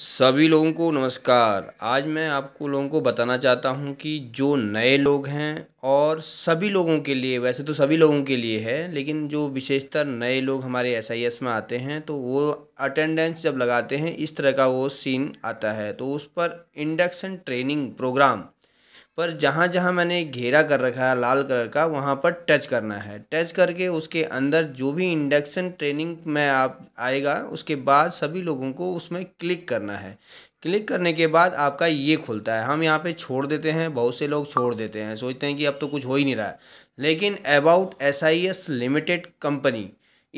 सभी लोगों को नमस्कार आज मैं आपको लोगों को बताना चाहता हूं कि जो नए लोग हैं और सभी लोगों के लिए वैसे तो सभी लोगों के लिए है लेकिन जो विशेषतर नए लोग हमारे एस में आते हैं तो वो अटेंडेंस जब लगाते हैं इस तरह का वो सीन आता है तो उस पर इंडक्शन ट्रेनिंग प्रोग्राम पर जहाँ जहाँ मैंने घेरा कर रखा है लाल कलर का वहाँ पर टच करना है टच करके उसके अंदर जो भी इंडक्शन ट्रेनिंग में आप आएगा उसके बाद सभी लोगों को उसमें क्लिक करना है क्लिक करने के बाद आपका ये खुलता है हम यहाँ पे छोड़ देते हैं बहुत से लोग छोड़ देते हैं सोचते हैं कि अब तो कुछ हो ही नहीं रहा है लेकिन about S I S limited company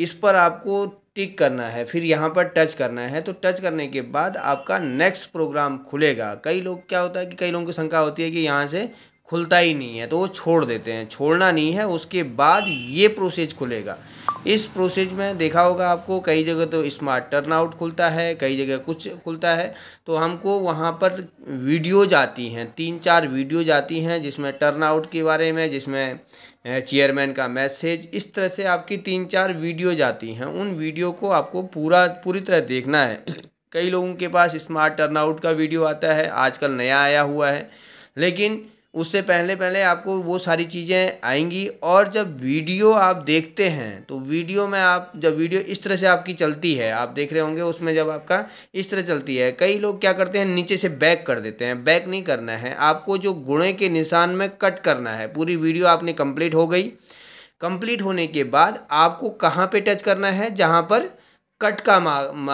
इस पर आपको टिक करना है फिर यहाँ पर टच करना है तो टच करने के बाद आपका नेक्स्ट प्रोग्राम खुलेगा कई लोग क्या होता है कि कई लोगों की शंका होती है कि यहाँ से खुलता ही नहीं है तो वो छोड़ देते हैं छोड़ना नहीं है उसके बाद ये प्रोसेस खुलेगा इस प्रोसेस में देखा होगा आपको कई जगह तो स्मार्ट टर्न आउट खुलता है कई जगह कुछ खुलता है तो हमको वहाँ पर वीडियोज आती हैं तीन चार वीडियोज आती हैं जिसमें टर्न आउट के बारे में जिसमें चेयरमैन का मैसेज इस तरह से आपकी तीन चार वीडियोज आती हैं उन वीडियो को आपको पूरा पूरी तरह देखना है कई लोगों के पास स्मार्ट टर्न आउट का वीडियो आता है आजकल नया आया हुआ है लेकिन उससे पहले पहले आपको वो सारी चीज़ें आएंगी और जब वीडियो आप देखते हैं तो वीडियो में आप जब वीडियो इस तरह से आपकी चलती है आप देख रहे होंगे उसमें जब आपका इस तरह चलती है कई लोग क्या करते हैं नीचे से बैक कर देते हैं बैक नहीं करना है आपको जो गुणे के निशान में कट करना है पूरी वीडियो आपने कंप्लीट हो गई कंप्लीट होने के बाद आपको कहाँ पर टच करना है जहाँ पर कट का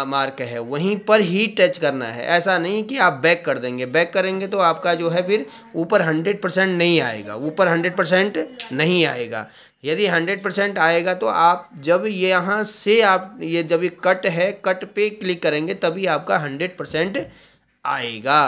मार्क है वहीं पर ही टच करना है ऐसा नहीं कि आप बैक कर देंगे बैक करेंगे तो आपका जो है फिर ऊपर हंड्रेड परसेंट नहीं आएगा ऊपर हंड्रेड परसेंट नहीं आएगा यदि हंड्रेड परसेंट आएगा तो आप जब यहाँ से आप ये जब ये कट है कट पे क्लिक करेंगे तभी आपका हंड्रेड परसेंट आएगा